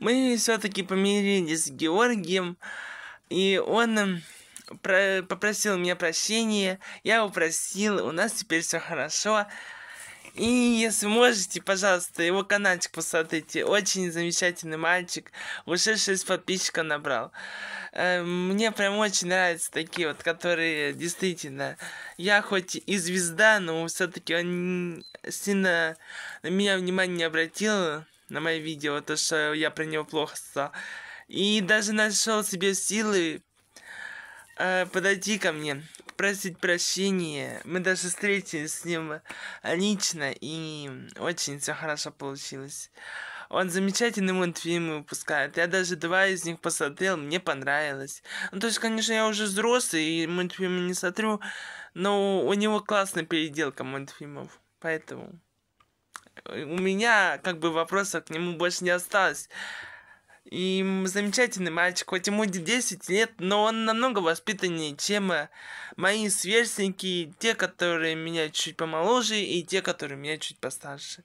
мы все-таки помирились с Георгием, и он эм, про попросил меня прощения, я его просил, у нас теперь все хорошо. И если можете, пожалуйста, его каналчик посмотрите. Очень замечательный мальчик. Уже 6 подписчиков набрал. Э, мне прям очень нравятся такие вот, которые действительно... Я хоть и звезда, но все-таки он сильно на меня внимание не обратил на мое видео, то, что я про него плохо сказал. И даже нашел себе силы э, подойти ко мне, попросить прощения. Мы даже встретились с ним э, лично, и очень все хорошо получилось. Он замечательный мультфильмы выпускает. Я даже два из них посмотрел, мне понравилось. Ну, то есть, конечно, я уже взрослый и мультфильмы не смотрю, но у него классная переделка мультфильмов. Поэтому... Э, у меня как бы вопросов к нему больше не осталось. И замечательный мальчик, хоть ему 10 лет, но он намного воспитаннее, чем э, мои сверстники, те, которые меня чуть помоложе, и те, которые меня чуть постарше.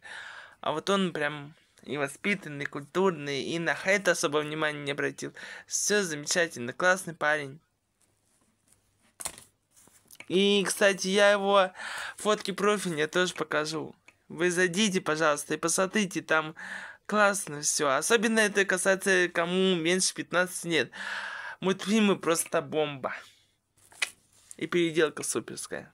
А вот он прям и воспитанный, и культурный, и на хейт особо внимания не обратил. Все замечательно, классный парень. И, кстати, я его фотки профиля тоже покажу. Вы зайдите, пожалуйста, и посмотрите, там классно все. Особенно это касается кому меньше 15 лет. Мультфильмы просто бомба. И переделка суперская.